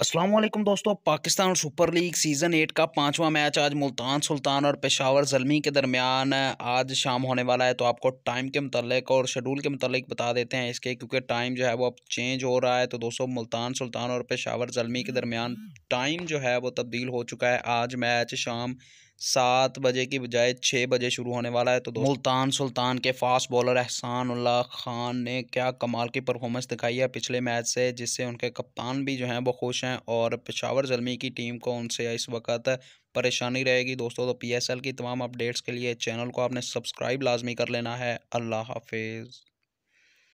असलम दोस्तों Pakistan Super League season eight का पांचवा मैच आज मुल्तान सुल्तान और पेशावर जलमी के दरमियान आज शाम होने वाला है तो आपको टाइम के मतलब और शेड्यूल के मतलब बता देते हैं इसके क्योंकि टाइम जो है वो अब चेंज हो रहा है तो दोस्तों मुल्तान सुल्तान और पेशावर जलमी के दरमियान टाइम जो है वो तब्दील हो चुका है आज मैच शाम सात बजे की बजाय छः बजे शुरू होने वाला है तो मुल्तान सुल्तान के फास्ट बॉलर एहसान उल्ला खान ने क्या कमाल की परफॉर्मेंस दिखाई है पिछले मैच से जिससे उनके कप्तान भी जो हैं वो खुश हैं और पेशावर जलमी की टीम को उनसे इस वक्त परेशानी रहेगी दोस्तों तो पी की तमाम अपडेट्स के लिए चैनल को आपने सब्सक्राइब लाजमी कर लेना है अल्लाह हाफिज़